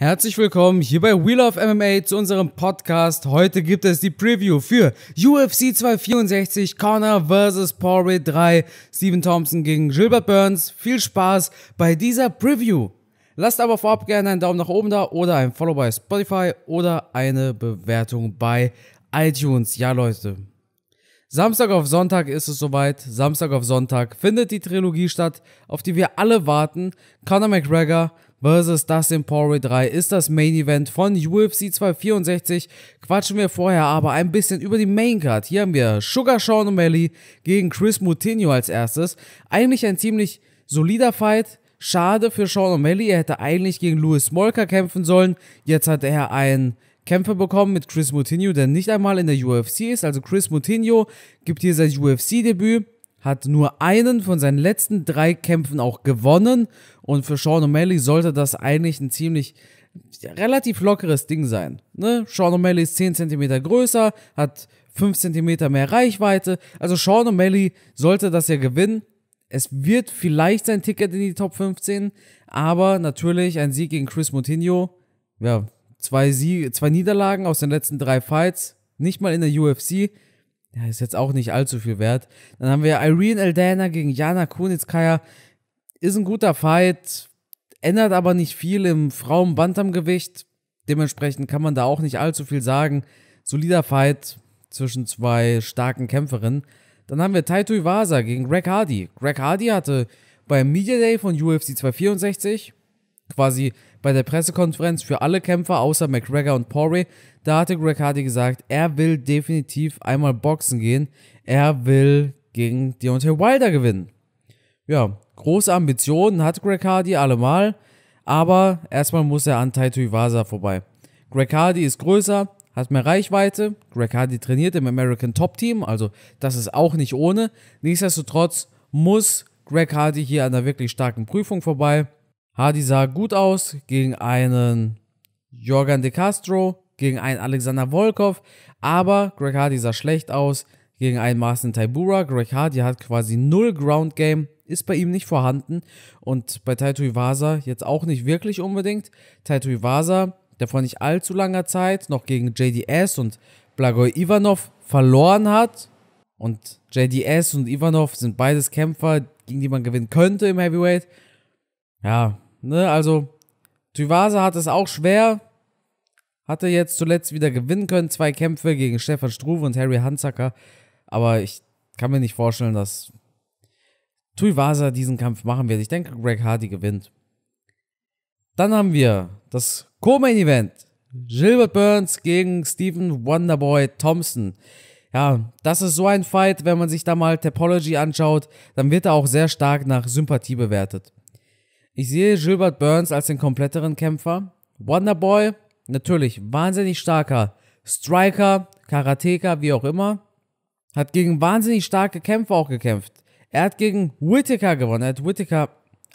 Herzlich willkommen hier bei Wheel of MMA zu unserem Podcast. Heute gibt es die Preview für UFC 264 Connor vs. Poirier 3, Stephen Thompson gegen Gilbert Burns. Viel Spaß bei dieser Preview. Lasst aber vorab gerne einen Daumen nach oben da oder ein Follow bei Spotify oder eine Bewertung bei iTunes. Ja, Leute, Samstag auf Sonntag ist es soweit. Samstag auf Sonntag findet die Trilogie statt, auf die wir alle warten. Conor McGregor vs. Dustin Poirier 3 ist das Main Event von UFC 264. Quatschen wir vorher aber ein bisschen über die Main Card. Hier haben wir Sugar Sean O'Malley gegen Chris Moutinho als erstes. Eigentlich ein ziemlich solider Fight. Schade für Sean O'Malley, er hätte eigentlich gegen Louis Smolka kämpfen sollen. Jetzt hat er einen Kämpfe bekommen mit Chris Moutinho, der nicht einmal in der UFC ist. Also Chris Moutinho gibt hier sein UFC-Debüt, hat nur einen von seinen letzten drei Kämpfen auch gewonnen. Und für Sean O'Malley sollte das eigentlich ein ziemlich relativ lockeres Ding sein. Ne? Sean O'Malley ist 10 cm größer, hat 5 cm mehr Reichweite. Also Sean O'Malley sollte das ja gewinnen. Es wird vielleicht sein Ticket in die Top 15, aber natürlich ein Sieg gegen Chris Moutinho. Ja, Zwei, Sieg, zwei Niederlagen aus den letzten drei Fights, nicht mal in der UFC. Ja, ist jetzt auch nicht allzu viel wert. Dann haben wir Irene Aldana gegen Jana Kunitskaya. Ist ein guter Fight, ändert aber nicht viel im Frauen-Bantam-Gewicht. Dementsprechend kann man da auch nicht allzu viel sagen. Solider Fight zwischen zwei starken Kämpferinnen. Dann haben wir Taito Iwasa gegen Greg Hardy. Greg Hardy hatte beim Media Day von UFC 264 quasi bei der Pressekonferenz für alle Kämpfer außer McGregor und Poirier, da hatte Greg Hardy gesagt, er will definitiv einmal boxen gehen. Er will gegen Deontay Wilder gewinnen. Ja, große Ambitionen hat Greg Hardy allemal, aber erstmal muss er an Taito Iwasa vorbei. Greg Hardy ist größer, hat mehr Reichweite. Greg Hardy trainiert im American Top Team, also das ist auch nicht ohne. Nichtsdestotrotz muss Greg Hardy hier an einer wirklich starken Prüfung vorbei. Hardy sah gut aus gegen einen Jorgen De Castro, gegen einen Alexander Volkov, aber Greg Hardy sah schlecht aus gegen einen Marcin Taibura. Greg Hardy hat quasi null Ground Game, ist bei ihm nicht vorhanden und bei Taito Iwasa jetzt auch nicht wirklich unbedingt. Taito Iwasa, der vor nicht allzu langer Zeit noch gegen JDS und Blagoj Ivanov verloren hat und JDS und Ivanov sind beides Kämpfer, gegen die man gewinnen könnte im Heavyweight. Ja, Ne, also Tyvasa hat es auch schwer. Hatte jetzt zuletzt wieder gewinnen können. Zwei Kämpfe gegen Stefan Struve und Harry Hansacker. Aber ich kann mir nicht vorstellen, dass Tuivasa diesen Kampf machen wird. Ich denke, Greg Hardy gewinnt. Dann haben wir das Co-Main Event. Gilbert Burns gegen Stephen Wonderboy Thompson. Ja, das ist so ein Fight, wenn man sich da mal Topology anschaut, dann wird er auch sehr stark nach Sympathie bewertet. Ich sehe Gilbert Burns als den kompletteren Kämpfer. Wonderboy, natürlich, wahnsinnig starker Striker, Karateka, wie auch immer. Hat gegen wahnsinnig starke Kämpfer auch gekämpft. Er hat gegen Whittaker gewonnen. Er hat Whittaker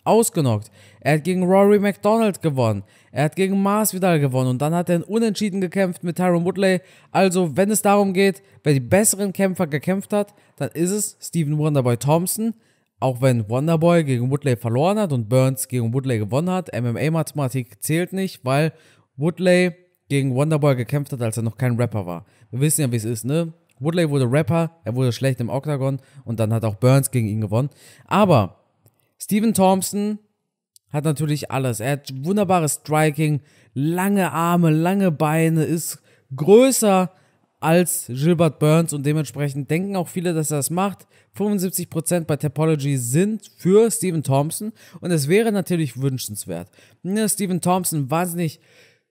ausgenockt. Er hat gegen Rory McDonald gewonnen. Er hat gegen Mars Vidal gewonnen. Und dann hat er in Unentschieden gekämpft mit Tyron Woodley. Also, wenn es darum geht, wer die besseren Kämpfer gekämpft hat, dann ist es Stephen Wonderboy Thompson auch wenn Wonderboy gegen Woodley verloren hat und Burns gegen Woodley gewonnen hat, MMA-Mathematik zählt nicht, weil Woodley gegen Wonderboy gekämpft hat, als er noch kein Rapper war. Wir wissen ja, wie es ist, ne? Woodley wurde Rapper, er wurde schlecht im Octagon und dann hat auch Burns gegen ihn gewonnen. Aber Stephen Thompson hat natürlich alles. Er hat wunderbares Striking, lange Arme, lange Beine, ist größer als als Gilbert Burns und dementsprechend denken auch viele, dass er das macht. 75% bei Topology sind für Stephen Thompson und es wäre natürlich wünschenswert. Ne, Stephen Thompson, wahnsinnig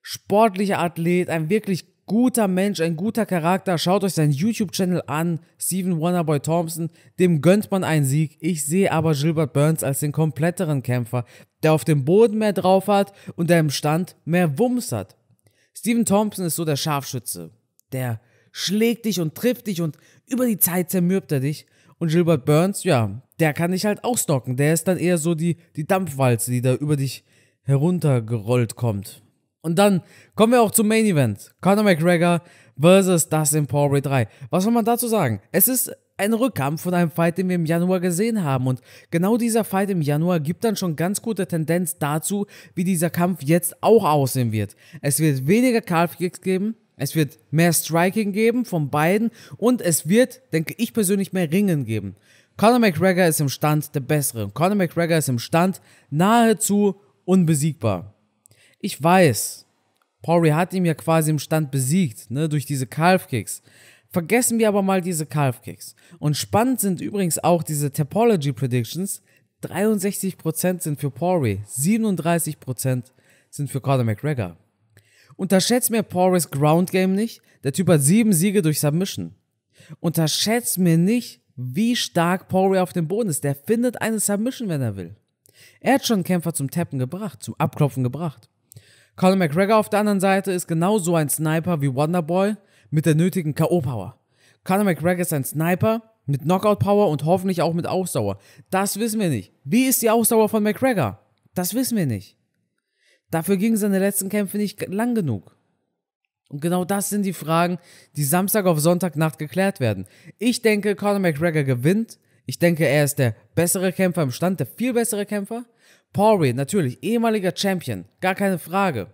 sportlicher Athlet, ein wirklich guter Mensch, ein guter Charakter. Schaut euch seinen YouTube-Channel an, Steven Wonderboy Thompson. Dem gönnt man einen Sieg. Ich sehe aber Gilbert Burns als den kompletteren Kämpfer, der auf dem Boden mehr drauf hat und der im Stand mehr Wumms hat. Steven Thompson ist so der Scharfschütze, der schlägt dich und trifft dich und über die Zeit zermürbt er dich. Und Gilbert Burns, ja, der kann dich halt auch ausnocken. Der ist dann eher so die, die Dampfwalze, die da über dich heruntergerollt kommt. Und dann kommen wir auch zum Main Event. Conor McGregor versus Dustin Poirier 3. Was soll man dazu sagen? Es ist ein Rückkampf von einem Fight, den wir im Januar gesehen haben. Und genau dieser Fight im Januar gibt dann schon ganz gute Tendenz dazu, wie dieser Kampf jetzt auch aussehen wird. Es wird weniger Calf-Kicks geben, es wird mehr Striking geben von beiden und es wird, denke ich persönlich, mehr Ringen geben. Conor McGregor ist im Stand der Bessere. Conor McGregor ist im Stand nahezu unbesiegbar. Ich weiß, Pori hat ihn ja quasi im Stand besiegt, ne, durch diese Calf-Kicks. Vergessen wir aber mal diese Calf-Kicks. Und spannend sind übrigens auch diese Topology Predictions. 63% sind für Pori, 37% sind für Conor McGregor. Unterschätzt mir Porris Ground Game nicht. Der Typ hat sieben Siege durch Submission. Unterschätzt mir nicht, wie stark Poirier auf dem Boden ist. Der findet eine Submission, wenn er will. Er hat schon Kämpfer zum Tappen gebracht, zum Abklopfen gebracht. Conor McGregor auf der anderen Seite ist genauso ein Sniper wie Wonderboy mit der nötigen K.O.-Power. Conor McGregor ist ein Sniper mit Knockout-Power und hoffentlich auch mit Ausdauer. Das wissen wir nicht. Wie ist die Ausdauer von McGregor? Das wissen wir nicht. Dafür gingen seine letzten Kämpfe nicht lang genug. Und genau das sind die Fragen, die Samstag auf Sonntagnacht geklärt werden. Ich denke, Conor McGregor gewinnt. Ich denke, er ist der bessere Kämpfer im Stand, der viel bessere Kämpfer. Paul natürlich, ehemaliger Champion, gar keine Frage.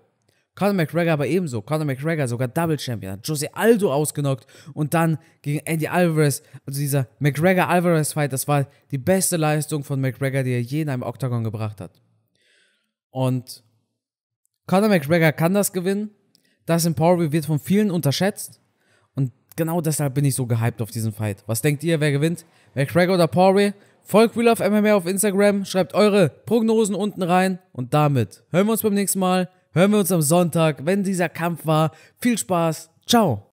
Conor McGregor aber ebenso. Conor McGregor sogar Double Champion, hat Jose Aldo ausgenockt und dann gegen Andy Alvarez, also dieser McGregor-Alvarez-Fight, das war die beste Leistung von McGregor, die er je in einem Oktagon gebracht hat. Und Conor McGregor kann das gewinnen. Dustin Poirier wird von vielen unterschätzt. Und genau deshalb bin ich so gehypt auf diesen Fight. Was denkt ihr, wer gewinnt? McGregor oder Poirier? Folgt Wheel of MMA auf Instagram, schreibt eure Prognosen unten rein. Und damit hören wir uns beim nächsten Mal. Hören wir uns am Sonntag, wenn dieser Kampf war. Viel Spaß. Ciao.